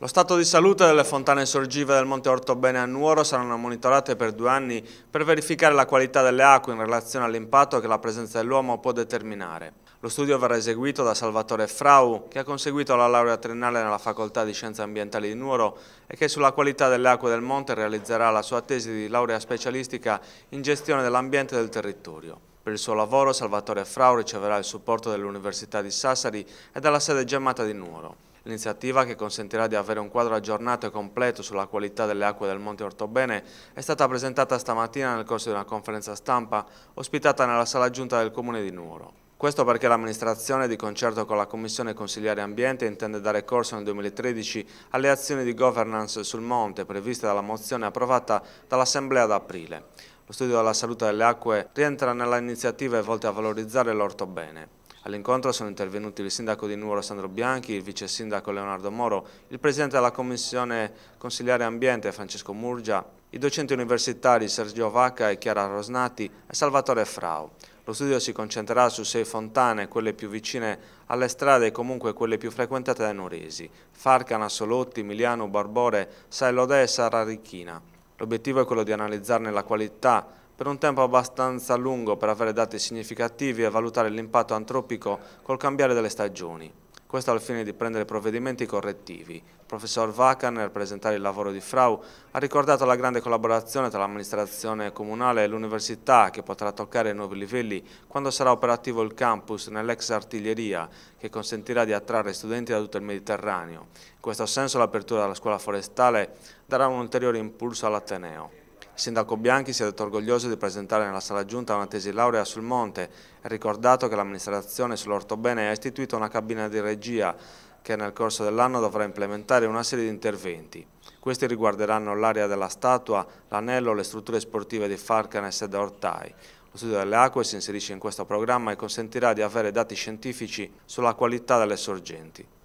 Lo stato di salute delle fontane sorgive del Monte Ortobene a Nuoro saranno monitorate per due anni per verificare la qualità delle acque in relazione all'impatto che la presenza dell'uomo può determinare. Lo studio verrà eseguito da Salvatore Frau, che ha conseguito la laurea triennale nella Facoltà di Scienze Ambientali di Nuoro e che sulla qualità delle acque del monte realizzerà la sua tesi di laurea specialistica in gestione dell'ambiente e del territorio. Per il suo lavoro Salvatore Frau riceverà il supporto dell'Università di Sassari e della sede gemmata di Nuoro. L'iniziativa che consentirà di avere un quadro aggiornato e completo sulla qualità delle acque del Monte Ortobene è stata presentata stamattina nel corso di una conferenza stampa ospitata nella sala giunta del Comune di Nuoro. Questo perché l'amministrazione, di concerto con la Commissione Consigliare Ambiente, intende dare corso nel 2013 alle azioni di governance sul monte previste dalla mozione approvata dall'Assemblea ad aprile. Lo studio della salute delle acque rientra nelle iniziative volte a valorizzare l'ortobene. All'incontro sono intervenuti il sindaco di Nuoro Sandro Bianchi, il vice sindaco Leonardo Moro, il presidente della commissione consigliare ambiente Francesco Murgia, i docenti universitari Sergio Vacca e Chiara Rosnati e Salvatore Frau. Lo studio si concentrerà su sei fontane, quelle più vicine alle strade e comunque quelle più frequentate dai nuresi, Farcana, Solotti, Miliano, Barbore, Sailodè e Sararichina. L'obiettivo è quello di analizzarne la qualità per un tempo abbastanza lungo per avere dati significativi e valutare l'impatto antropico col cambiare delle stagioni. Questo al fine di prendere provvedimenti correttivi. Il professor Vacan, nel presentare il lavoro di Frau, ha ricordato la grande collaborazione tra l'amministrazione comunale e l'università che potrà toccare nuovi livelli quando sarà operativo il campus nell'ex artiglieria che consentirà di attrarre studenti da tutto il Mediterraneo. In questo senso l'apertura della scuola forestale darà un ulteriore impulso all'Ateneo. Il sindaco Bianchi si è detto orgoglioso di presentare nella sala giunta una tesi laurea sul monte e ricordato che l'amministrazione sull'ortobene ha istituito una cabina di regia che nel corso dell'anno dovrà implementare una serie di interventi. Questi riguarderanno l'area della statua, l'anello, le strutture sportive di Farcanes ed Ortai. Lo studio delle acque si inserisce in questo programma e consentirà di avere dati scientifici sulla qualità delle sorgenti.